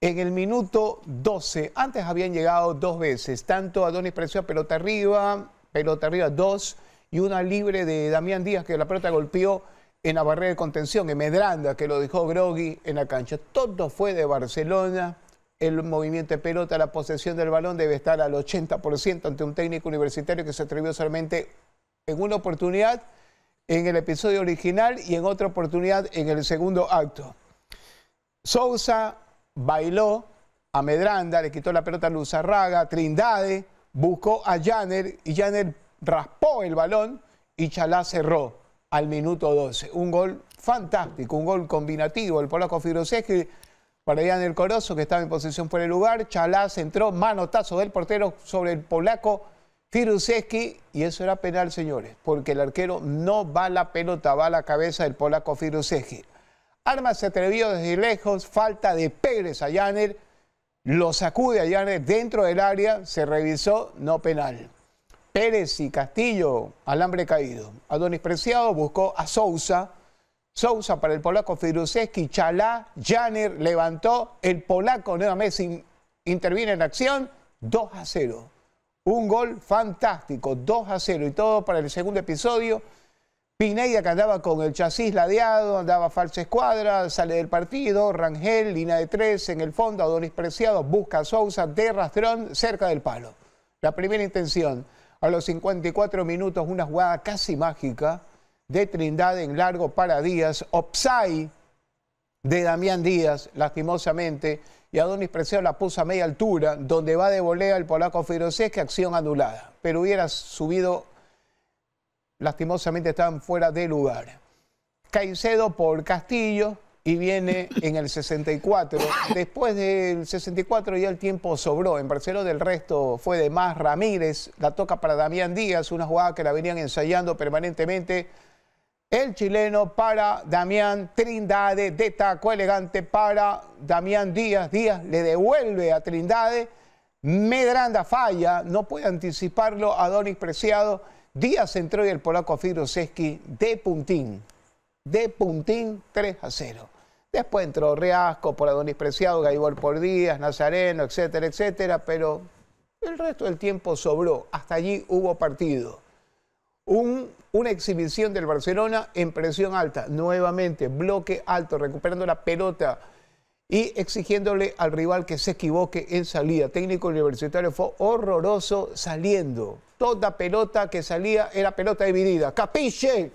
en el minuto 12. Antes habían llegado dos veces, tanto Adonis Precio a pelota arriba, pelota arriba dos, y una libre de Damián Díaz que la pelota golpeó en la barrera de contención, en Medranda, que lo dejó Grogui en la cancha. Todo fue de Barcelona. El movimiento de pelota, la posesión del balón debe estar al 80% ante un técnico universitario que se atrevió solamente en una oportunidad en el episodio original y en otra oportunidad en el segundo acto. Sousa bailó a Medranda, le quitó la pelota a Luzarraga, Trindade buscó a Janer y Janer raspó el balón y Chalá cerró al minuto 12. Un gol fantástico, un gol combinativo. El polaco Firoseski para Janer Corozo, que estaba en posición por el lugar. Chalá entró, manotazo del portero sobre el polaco Firuseski y eso era penal, señores, porque el arquero no va a la pelota, va a la cabeza del polaco Firuseski. Armas se atrevió desde lejos, falta de Pérez a Janer, lo sacude a Janer dentro del área, se revisó, no penal. Pérez y Castillo, alambre caído. Adonis Preciado buscó a Sousa, Sousa para el polaco Firuseski, Chalá, Janer levantó, el polaco Messi interviene en acción, 2 a 0. Un gol fantástico, 2 a 0 y todo para el segundo episodio. Pineda que andaba con el chasis ladeado, andaba falsa escuadra, sale del partido, Rangel, línea de tres, en el fondo, Adonis Preciado, busca a Sousa de rastrón cerca del palo. La primera intención, a los 54 minutos, una jugada casi mágica de Trindade en largo para Díaz, Opsai de Damián Díaz, lastimosamente, y Adonis Preciado la puso a media altura, donde va de volea el polaco Firosés, que acción anulada, pero hubiera subido lastimosamente estaban fuera de lugar. Caicedo por Castillo y viene en el 64. Después del 64 ya el tiempo sobró. En Barcelona del resto fue de más. Ramírez la toca para Damián Díaz, una jugada que la venían ensayando permanentemente. El chileno para Damián Trindade, de taco elegante para Damián Díaz. Díaz le devuelve a Trindade. Medranda falla, no puede anticiparlo a Preciado Díaz entró y el polaco Firoseski de puntín. De puntín 3 a 0. Después entró Reasco, por Adonis Preciado, Gaibor por Díaz, Nazareno, etcétera, etcétera, pero el resto del tiempo sobró. Hasta allí hubo partido. Un, una exhibición del Barcelona en presión alta, nuevamente, bloque alto, recuperando la pelota y exigiéndole al rival que se equivoque en salida. Técnico universitario fue horroroso saliendo. Toda pelota que salía era pelota dividida. Capiche.